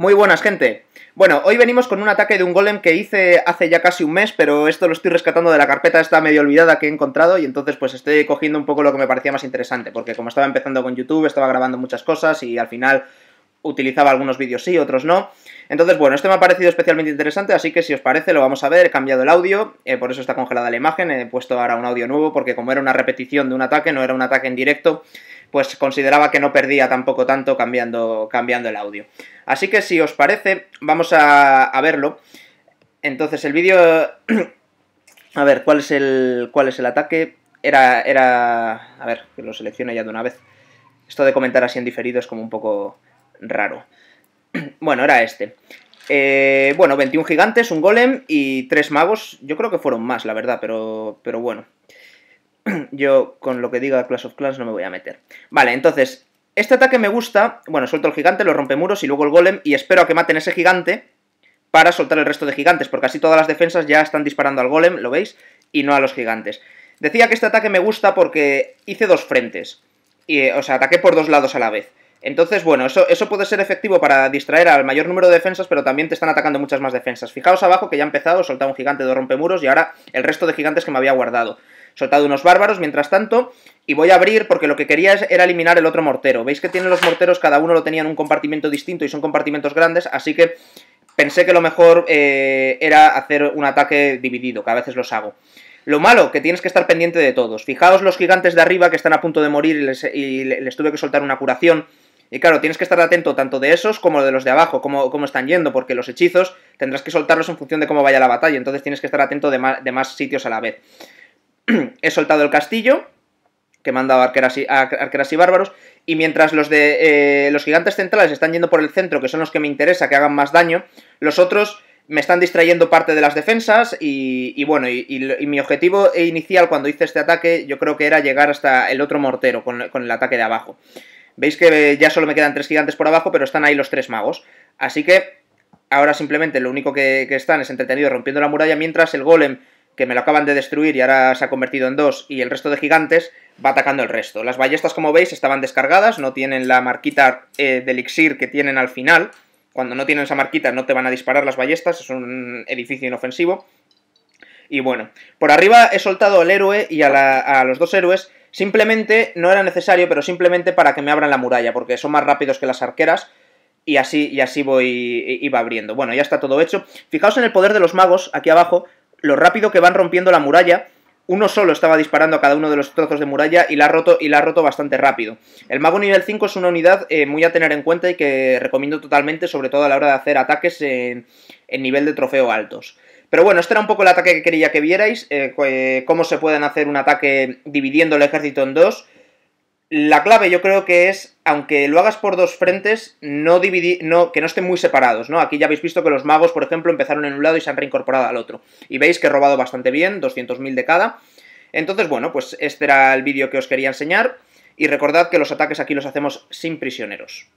Muy buenas, gente. Bueno, hoy venimos con un ataque de un golem que hice hace ya casi un mes, pero esto lo estoy rescatando de la carpeta esta medio olvidada que he encontrado y entonces pues estoy cogiendo un poco lo que me parecía más interesante, porque como estaba empezando con YouTube, estaba grabando muchas cosas y al final utilizaba algunos vídeos sí, otros no. Entonces, bueno, este me ha parecido especialmente interesante, así que si os parece lo vamos a ver, he cambiado el audio, eh, por eso está congelada la imagen, he puesto ahora un audio nuevo, porque como era una repetición de un ataque, no era un ataque en directo, pues consideraba que no perdía tampoco tanto cambiando, cambiando el audio. Así que si os parece, vamos a, verlo. Entonces el vídeo... a ver, ¿cuál es el, cuál es el ataque? Era, era... A ver, que lo seleccione ya de una vez. Esto de comentar así en diferido es como un poco raro. bueno, era este. Eh, bueno, 21 gigantes, un golem y tres magos. Yo creo que fueron más, la verdad, pero, pero bueno. yo con lo que diga Clash of Clans no me voy a meter. Vale, entonces, este ataque me gusta. Bueno, suelto el gigante, lo rompe muros y luego el golem y espero a que maten ese gigante para soltar el resto de gigantes, porque así todas las defensas ya están disparando al golem, ¿lo veis? Y no a los gigantes. Decía que este ataque me gusta porque hice dos frentes. Y, eh, o sea, ataqué por dos lados a la vez. Entonces, bueno, eso, puede ser efectivo para distraer al mayor número de defensas, pero también te están atacando muchas más defensas. Fijaos abajo que ya he empezado, soltado un gigante de muros y ahora el resto de gigantes que me había guardado soltado unos bárbaros, mientras tanto, y voy a abrir porque lo que quería era eliminar el otro mortero. Veis que tienen los morteros, cada uno lo tenía en un compartimento distinto y son compartimentos grandes, así que pensé que lo mejor eh, era hacer un ataque dividido, que a veces los hago. Lo malo, que tienes que estar pendiente de todos. Fijaos los gigantes de arriba que están a punto de morir y les, tuve que soltar una curación. Y claro, tienes que estar atento tanto de esos como de los de abajo, cómo, cómo, están yendo, porque los hechizos tendrás que soltarlos en función de cómo vaya la batalla, entonces tienes que estar atento de más, de más sitios a la vez. he soltado el castillo, que mandaba arqueras y, arqueras y bárbaros, y mientras los de eh, los gigantes centrales están yendo por el centro, que son los que me interesa que hagan más daño, los otros me están distrayendo parte de las defensas y, bueno, y, mi objetivo inicial cuando hice este ataque yo creo que era llegar hasta el otro mortero con, el ataque de abajo. Veis que ya solo me quedan tres gigantes por abajo, pero están ahí los tres magos. Así que ahora simplemente lo único que, que están es entretenido rompiendo la muralla mientras el golem que me lo acaban de destruir y ahora se ha convertido en dos, y el resto de gigantes va atacando el resto. Las ballestas, como veis, estaban descargadas, no tienen la marquita eh, de elixir que tienen al final. Cuando no tienen esa marquita no te van a disparar las ballestas, es un edificio inofensivo. Y bueno, por arriba he soltado al héroe y a, a los dos héroes, simplemente, no era necesario, pero simplemente para que me abran la muralla, porque son más rápidos que las arqueras, y así, y así voy, iba abriendo. Bueno, ya está todo hecho. Fijaos en el poder de los magos, aquí abajo, lo rápido que van rompiendo la muralla. Uno solo estaba disparando a cada uno de los trozos de muralla y la ha roto, y la roto bastante rápido. El mago nivel 5 es una unidad eh, muy a tener en cuenta y que recomiendo totalmente, sobre todo a la hora de hacer ataques en, nivel de trofeo altos. Pero bueno, este era un poco el ataque que quería que vierais, eh, eh, cómo se pueden hacer un ataque dividiendo el ejército en dos, la clave yo creo que es, aunque lo hagas por dos frentes, no que no estén muy separados, ¿no? Aquí ya habéis visto que los magos, por ejemplo, empezaron en un lado y se han reincorporado al otro. Y veis que he robado bastante bien, 200.000 de cada. Entonces, bueno, pues este era el vídeo que os quería enseñar. Y recordad que los ataques aquí los hacemos sin prisioneros.